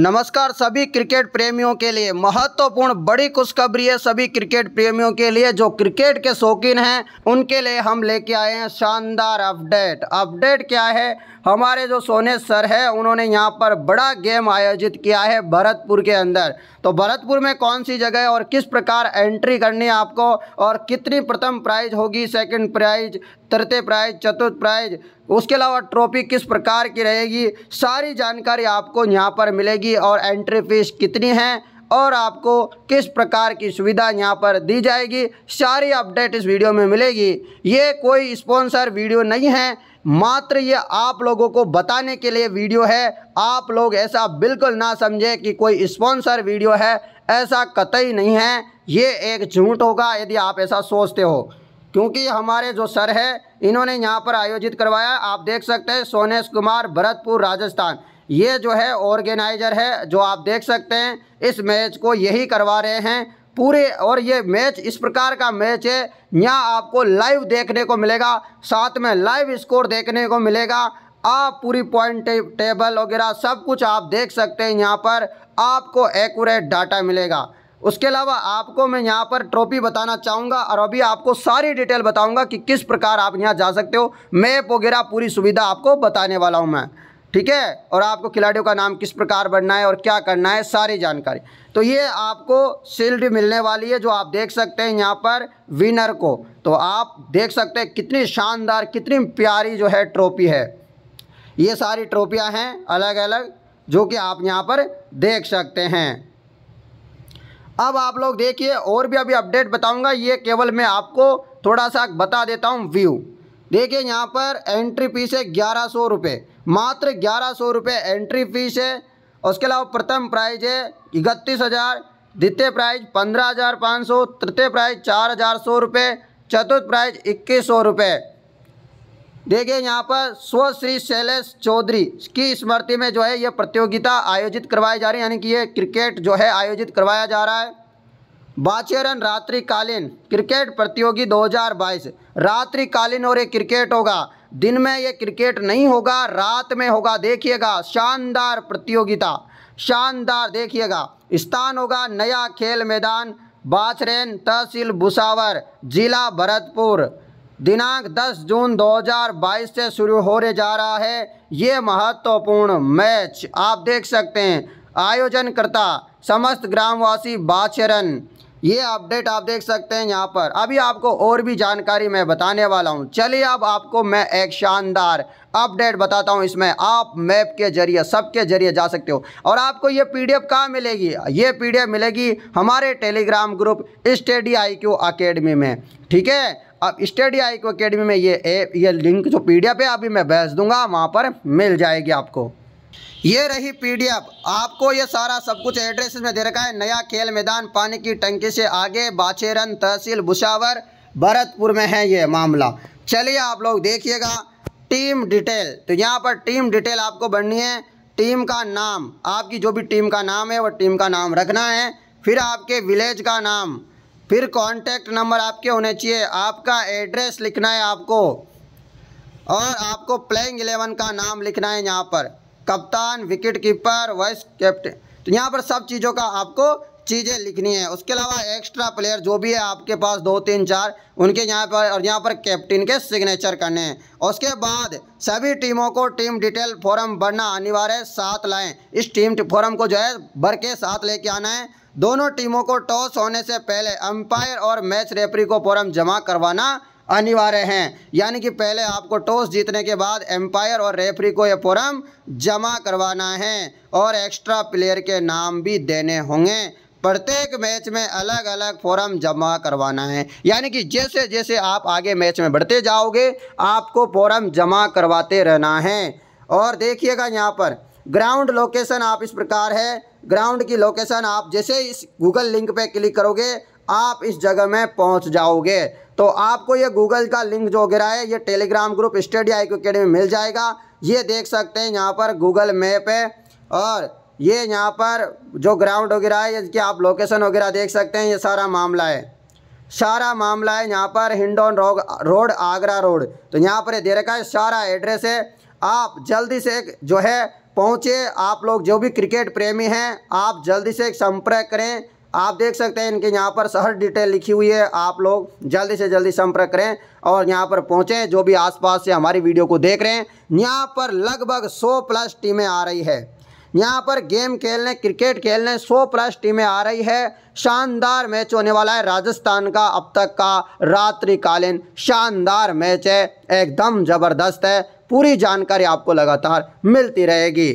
नमस्कार सभी क्रिकेट प्रेमियों के लिए महत्वपूर्ण बड़ी खुशखबरी है सभी क्रिकेट प्रेमियों के लिए जो क्रिकेट के शौकीन हैं उनके लिए हम लेके आए हैं शानदार अपडेट अपडेट क्या है हमारे जो सोने सर है उन्होंने यहाँ पर बड़ा गेम आयोजित किया है भरतपुर के अंदर तो भरतपुर में कौन सी जगह और किस प्रकार एंट्री करनी है आपको और कितनी प्रथम प्राइज होगी सेकंड प्राइज तृतीय प्राइज चतुर्थ प्राइज उसके अलावा ट्रॉफी किस प्रकार की रहेगी सारी जानकारी आपको यहाँ पर मिलेगी और एंट्री फीस कितनी है और आपको किस प्रकार की सुविधा यहाँ पर दी जाएगी सारी अपडेट इस वीडियो में मिलेगी ये कोई स्पॉन्सर वीडियो नहीं है मात्र ये आप लोगों को बताने के लिए वीडियो है आप लोग ऐसा बिल्कुल ना समझें कि कोई स्पॉन्सर वीडियो है ऐसा कतई नहीं है ये एक झूठ होगा यदि आप ऐसा सोचते हो क्योंकि हमारे जो सर है इन्होंने यहाँ पर आयोजित करवाया आप देख सकते हैं सोनेश कुमार भरतपुर राजस्थान ये जो है ऑर्गेनाइजर है जो आप देख सकते हैं इस मैच को यही करवा रहे हैं पूरे और ये मैच इस प्रकार का मैच है यहाँ आपको लाइव देखने को मिलेगा साथ में लाइव स्कोर देखने को मिलेगा आप पूरी पॉइंट टे, टेबल वगैरह सब कुछ आप देख सकते हैं यहाँ पर आपको एक्यूरेट डाटा मिलेगा उसके अलावा आपको मैं यहाँ पर ट्रॉफी बताना चाहूँगा और अभी आपको सारी डिटेल बताऊँगा कि किस प्रकार आप यहाँ जा सकते हो मैप वगैरह पूरी सुविधा आपको बताने वाला हूँ मैं ठीक है और आपको खिलाड़ियों का नाम किस प्रकार बढ़ना है और क्या करना है सारी जानकारी तो ये आपको शील्ड मिलने वाली है जो आप देख सकते हैं यहाँ पर विनर को तो आप देख सकते हैं कितनी शानदार कितनी प्यारी जो है ट्रॉफी है ये सारी ट्रॉफियाँ हैं अलग अलग जो कि आप यहाँ पर देख सकते हैं अब आप लोग देखिए और भी अभी अपडेट बताऊंगा ये केवल मैं आपको थोड़ा सा बता देता हूँ व्यू देखिए यहाँ पर एंट्री फीस है ग्यारह सौ रुपये मात्र ग्यारह सौ रुपये एंट्री फीस है उसके अलावा प्रथम प्राइज है इकतीस हज़ार द्वितीय प्राइज पंद्रह हज़ार पाँच सौ तृतीय प्राइज चार हज़ार सौ रुपये चतुर्थ प्राइज इक्कीस सौ रुपये देखिए यहाँ पर स्व श्री शैलेश चौधरी की स्मृति में जो है ये प्रतियोगिता आयोजित करवाई जा रही है यानी कि ये क्रिकेट जो है आयोजित करवाया जा रहा है बाचेरन रात्रिकालीन क्रिकेट प्रतियोगी 2022 रात्रिकालीन और ये क्रिकेट होगा दिन में ये क्रिकेट नहीं होगा रात में होगा देखिएगा शानदार प्रतियोगिता शानदार देखिएगा स्थान होगा नया खेल मैदान बाचरेन तहसील भुसावर जिला भरतपुर दिनांक 10 जून 2022 से शुरू होने जा रहा है ये महत्वपूर्ण मैच आप देख सकते हैं आयोजनकर्ता समस्त ग्रामवासी बाचरन ये अपडेट आप देख सकते हैं यहाँ पर अभी आपको और भी जानकारी मैं बताने वाला हूँ चलिए अब आपको मैं एक शानदार अपडेट बताता हूँ इसमें आप मैप के जरिए सब के जरिए जा सकते हो और आपको ये पीडीएफ कहाँ मिलेगी ये पीडीएफ मिलेगी हमारे Telegram group study I Q academy में ठीक है अब स्टडी आई क्यू अकेडमी में ये ए, ये लिंक जो पी है अभी मैं भेज दूंगा वहाँ पर मिल जाएगी आपको ये रही पीडीएफ आपको ये सारा सब कुछ एड्रेस में दे रखा है नया खेल मैदान पानी की टंकी से आगे बाछेरन तहसील बुशावर भरतपुर में है ये मामला चलिए आप लोग देखिएगा टीम डिटेल तो यहाँ पर टीम डिटेल आपको बननी है टीम का नाम आपकी जो भी टीम का नाम है वो टीम का नाम रखना है फिर आपके विलेज का नाम फिर कॉन्टैक्ट नंबर आपके होने चाहिए आपका एड्रेस लिखना है आपको और आपको प्लेइंग एलेवन का नाम लिखना है यहाँ पर कप्तान विकेट कीपर वाइस कैप्टन तो यहाँ पर सब चीज़ों का आपको चीज़ें लिखनी है उसके अलावा एक्स्ट्रा प्लेयर जो भी है आपके पास दो तीन चार उनके यहाँ पर और यहाँ पर कैप्टन के सिग्नेचर करने हैं उसके बाद सभी टीमों को टीम डिटेल फॉर्म भरना अनिवार्य है साथ लाएं इस टीम फॉर्म को जो है भर के साथ लेके आना है दोनों टीमों को टॉस होने से पहले अंपायर और मैच रेफरी को फॉर्म जमा करवाना अनिवार्य हैं यानी कि पहले आपको टॉस जीतने के बाद एम्पायर और रेफरी को यह फॉरम जमा करवाना है और एक्स्ट्रा प्लेयर के नाम भी देने होंगे प्रत्येक मैच में अलग अलग फॉर्म जमा करवाना है यानी कि जैसे जैसे आप आगे मैच में बढ़ते जाओगे आपको फॉर्म जमा करवाते रहना है और देखिएगा यहाँ पर ग्राउंड लोकेशन आप इस प्रकार है ग्राउंड की लोकेशन आप जैसे इस गूगल लिंक पे क्लिक करोगे आप इस जगह में पहुंच जाओगे तो आपको ये गूगल का लिंक जो गिरा है ये Telegram group study I academy मिल जाएगा ये देख सकते हैं यहाँ पर गूगल मैप है और ये यहाँ पर जो ग्राउंड वगैरह है इसकी आप लोकेशन वगैरह देख सकते हैं ये सारा मामला है सारा मामला है यहाँ पर हिंडोन रोड आगरा रोड तो यहाँ पर दे रखा है सारा एड्रेस है आप जल्दी से जो है पहुँचे आप लोग जो भी क्रिकेट प्रेमी हैं आप जल्दी से संपर्क करें आप देख सकते हैं इनके यहाँ पर शहर डिटेल लिखी हुई है आप लोग जल्दी से जल्दी संपर्क करें और यहाँ पर पहुँचें जो भी आसपास से हमारी वीडियो को देख रहे हैं यहाँ पर लगभग 100 प्लस टीमें आ रही है यहाँ पर गेम खेलने क्रिकेट खेलने 100 प्लस टीमें आ रही है शानदार मैच होने वाला है राजस्थान का अब तक का रात्रिकालीन शानदार मैच है एकदम ज़बरदस्त है पूरी जानकारी आपको लगातार मिलती रहेगी